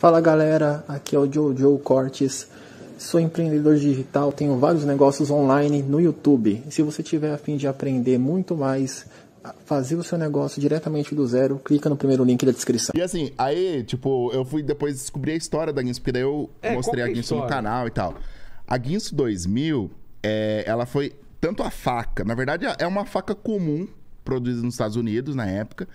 Fala galera, aqui é o Jojo Cortes, sou empreendedor digital, tenho vários negócios online no YouTube. Se você tiver a fim de aprender muito mais, fazer o seu negócio diretamente do zero, clica no primeiro link da descrição. E assim, aí, tipo, eu fui depois descobrir a história da Guinso, porque daí eu é, mostrei a Guinso no canal e tal. A Guinso 2000, é, ela foi tanto a faca, na verdade é uma faca comum produzida nos Estados Unidos na época,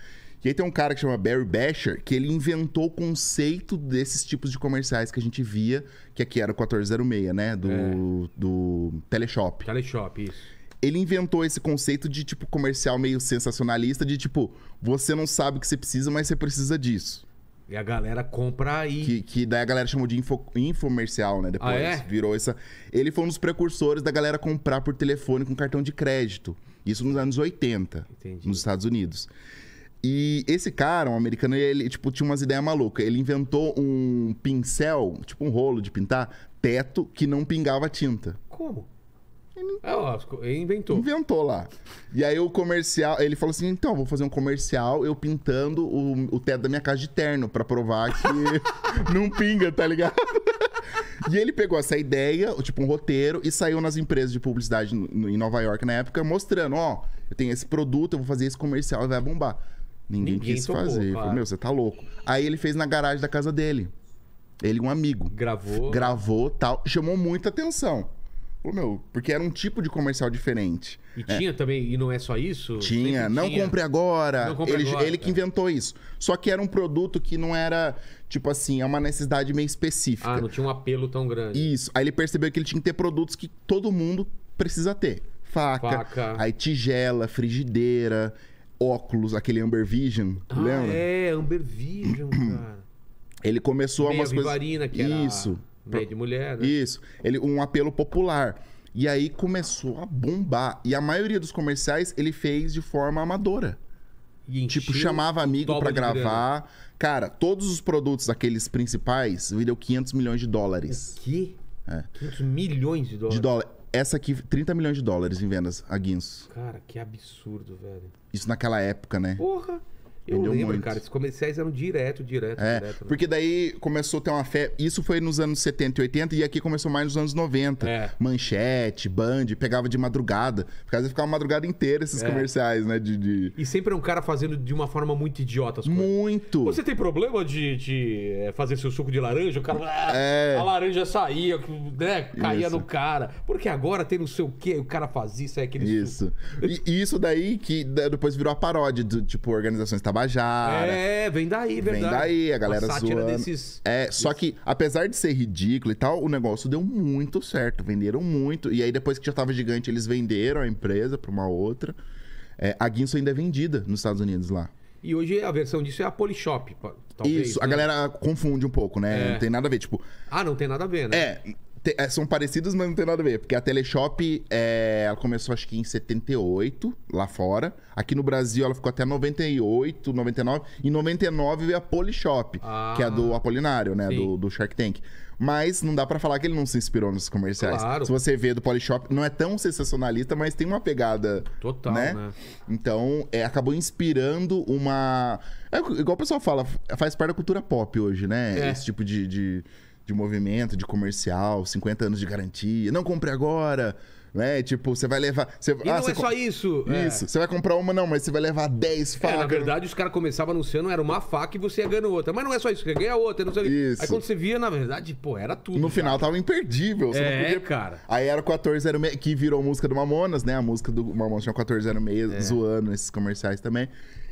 e aí tem um cara que chama Barry Basher, que ele inventou o conceito desses tipos de comerciais que a gente via, que aqui era o 1406, né? Do, é. do Teleshop. Teleshop, isso. Ele inventou esse conceito de tipo comercial meio sensacionalista, de tipo, você não sabe o que você precisa, mas você precisa disso. E a galera compra aí. Que, que daí a galera chamou de info, infomercial, né? Depois ah, é? virou essa. Ele foi um dos precursores da galera comprar por telefone com cartão de crédito. Isso nos anos 80, Entendi. nos Estados Unidos. E esse cara, um americano, ele, tipo, tinha umas ideias malucas. Ele inventou um pincel, tipo um rolo de pintar, teto, que não pingava tinta. Como? Ele, é, ó, inventou. Inventou lá. E aí o comercial, ele falou assim: então, vou fazer um comercial eu pintando o, o teto da minha casa de terno para provar que não pinga, tá ligado? E ele pegou essa ideia, tipo um roteiro, e saiu nas empresas de publicidade em Nova York na época, mostrando: ó, eu tenho esse produto, eu vou fazer esse comercial e vai bombar. Ninguém, Ninguém quis tocou, fazer. Claro. Falei, meu, você tá louco. Aí ele fez na garagem da casa dele. Ele, um amigo. Gravou. Gravou tal. Chamou muita atenção. Falou, meu, porque era um tipo de comercial diferente. E é. tinha também, e não é só isso? Tinha, não tinha. compre agora. Não compre ele, agora, ele que é. inventou isso. Só que era um produto que não era, tipo assim, é uma necessidade meio específica. Ah, não tinha um apelo tão grande. Isso. Aí ele percebeu que ele tinha que ter produtos que todo mundo precisa ter. Faca, Faca. aí tigela, frigideira óculos, aquele Amber Vision, ah, lembra? É, Amber Vision, cara. Ele começou Meio umas coisas. Que Isso. Meio de mulher, né? Isso. Ele, um apelo popular. E aí começou a bombar. E a maioria dos comerciais ele fez de forma amadora. tipo, chamava amigo para gravar. Grana. Cara, todos os produtos daqueles principais vendeu 500 milhões de dólares. Que? É. 500 milhões de dólares. De dólar. Essa aqui, 30 milhões de dólares em vendas, a Guinness. Cara, que absurdo, velho. Isso naquela época, né? Porra! Eu Vendeu lembro, muito. cara, esses comerciais eram direto, direto, é, direto. Né? Porque daí começou a ter uma fé. Isso foi nos anos 70 e 80 e aqui começou mais nos anos 90. É. Manchete, Band, pegava de madrugada. Por causa de ficar uma madrugada inteira esses é. comerciais, né? De, de, E sempre é um cara fazendo de uma forma muito idiota as coisas. Muito! Você tem problema de, de eh, fazer seu suco de laranja? O cara. Ah, é. A laranja saía, né? Caía isso. no cara. Porque agora tem não sei o quê, o cara faz isso, é aquele. Isso. Suco. E isso daí que né, depois virou a paródia de, tipo, organizações. Tabajara. É, vem daí, verdade. Vem daí, a galera a zoando. Desses... É, só que apesar de ser ridículo e tal, o negócio deu muito certo, venderam muito. E aí depois que já tava gigante, eles venderam a empresa pra uma outra. É, a Guinso ainda é vendida nos Estados Unidos lá. E hoje a versão disso é a Polishop, talvez. Isso, né? a galera confunde um pouco, né? É. Não tem nada a ver, tipo... Ah, não tem nada a ver, né? É, te, é, são parecidos, mas não tem nada a ver. Porque a Teleshop, é, ela começou acho que em 78, lá fora. Aqui no Brasil ela ficou até 98, 99. Em 99 veio a Polishop, ah, que é a do ah. Apolinário, né? Do, do, Shark Tank. Mas não dá para falar que ele não se inspirou nos comerciais. Claro. Se você vê do Polishop, não é tão sensacionalista, mas tem uma pegada. Total, né? né? Então, é, acabou inspirando uma. É, igual o pessoal fala, faz parte da cultura pop hoje, né? É. Esse tipo de... de de movimento, de comercial, 50 anos de garantia, não compre agora, né? Tipo, você vai levar. Você, e ah, não é só isso. Isso. É. Você vai comprar uma, não, mas você vai levar 10 facas. É, na verdade, os caras começavam anunciando, era uma faca e você ia ganhando outra. Mas não é só isso, você ganha outra, não sei isso. Aí quando você via, na verdade, pô, era tudo. No cara. final tava imperdível. Você é, podia... cara. Aí era 1406, que virou música do Mamonas, né? A música do Mamonas tinha 1406, é. zoando esses comerciais também.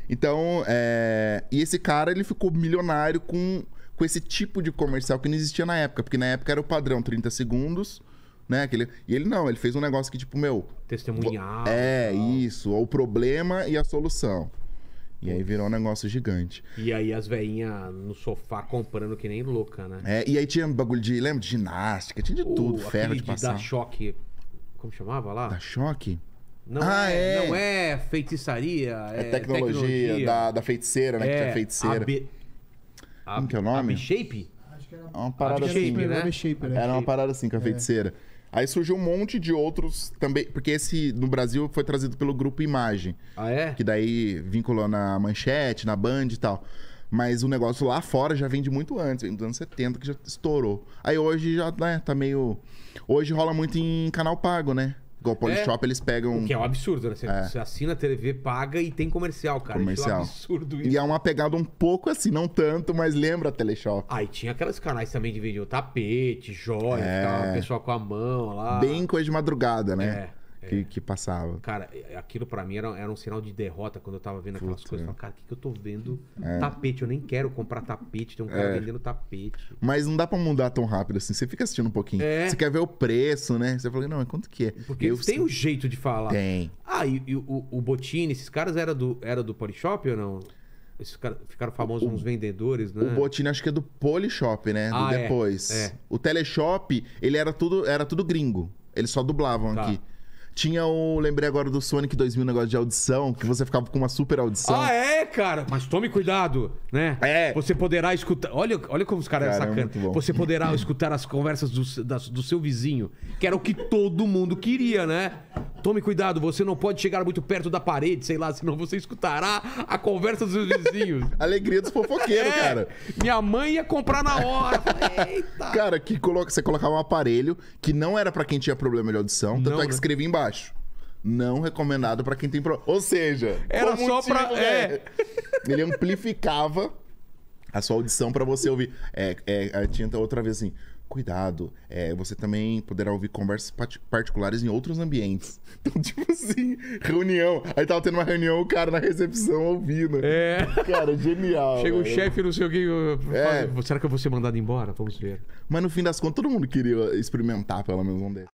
Então, é... e esse cara, ele ficou milionário com com esse tipo de comercial que não existia na época, porque na época era o padrão 30 segundos, né? Aquele... E ele não, ele fez um negócio que, tipo, meu. Testemunhar. É, né, tal. isso. O problema e a solução. E aí virou um negócio gigante. E aí as veinhas no sofá comprando que nem louca, né? É, e aí tinha bagulho de, lembra, de ginástica, tinha de tudo, ferro de passar. Da choque. Como chamava lá? Da choque? Não, ah, é, é. não é feitiçaria, é, é tecnologia, tecnologia, Da, da feiticeira, né? É, que tinha é, feiticeira. A como que é o nome? shape Acho que era é uma parada assim. né? né? Era uma parada assim com a é. feiticeira. Aí surgiu um monte de outros também, porque esse no Brasil foi trazido pelo grupo Imagem. Ah, é? Que daí vinculou na manchete, na Band e tal. Mas o negócio lá fora já vende muito antes, vem dos anos 70 que já estourou. Aí hoje já né, tá meio. Hoje rola muito em canal pago, né? o Polishop, é, eles pegam. O que é um absurdo, né? Você, é. você assina a TV, paga e tem comercial, cara. Comercial. É um absurdo isso. E é uma pegada um pouco assim, não tanto, mas lembra a Teleshop. Ah, e tinha aqueles canais também de vídeo tapete, joia, é. tal, o pessoal com a mão lá. Bem coisa de madrugada, né? É que, é. que passava. Cara, é, aquilo para mim era, era, um sinal de derrota quando eu tava vendo aquelas Puta. coisas. É. Eu falava, cara, o que, que eu tô vendo? É. Tapete, eu nem quero comprar tapete, tem um cara é. vendendo tapete. Mas não dá para mudar tão rápido assim. Você fica assistindo um pouquinho. Você quer ver o preço, né? Você fala, não, mas quanto que é? Porque eu, tem o um jeito de falar. Tem. Ah, e, e o, o Botini, esses caras era do, era do Polishop ou não? Esses caras ficaram famosos o, uns vendedores, né? O Botini acho que é do Polishop, né? Ah, do depois. O Teleshop, ele era tudo, era tudo gringo. Eles só dublavam tá. aqui. Tinha o. Lembrei agora do Sonic 2000, negócio de audição, que você ficava com uma super audição. Ah, é, cara? Mas tome cuidado, né? É. Você poderá escutar. Olha, olha como os caras cara, eram sacanas. É você poderá escutar as conversas do, das, do seu vizinho, que era o que todo mundo queria, né? Tome cuidado, você não pode chegar muito perto da parede, sei lá, senão você escutará a conversa dos seus vizinhos. Alegria dos fofoqueiros, é, cara. Minha mãe ia comprar na hora. Eita. Cara, que colo... você colocava um aparelho que não era para quem tinha problema de audição, tanto não, é que né? escrevia embaixo não recomendado para quem tem problema. Ou seja, era só para né? é. ele amplificava a sua audição para você ouvir. É, é, tinha outra vez assim cuidado. É, você também poderá ouvir conversas particulares em outros ambientes. Então, tipo assim, reunião. Aí tava tendo uma reunião, o cara na recepção ouvindo. É. Cara, é genial. Chega o um chefe, não sei o que. É. Será que eu vou ser mandado embora? Vamos ver. Mas no fim das contas, todo mundo queria experimentar pelo menos um deles.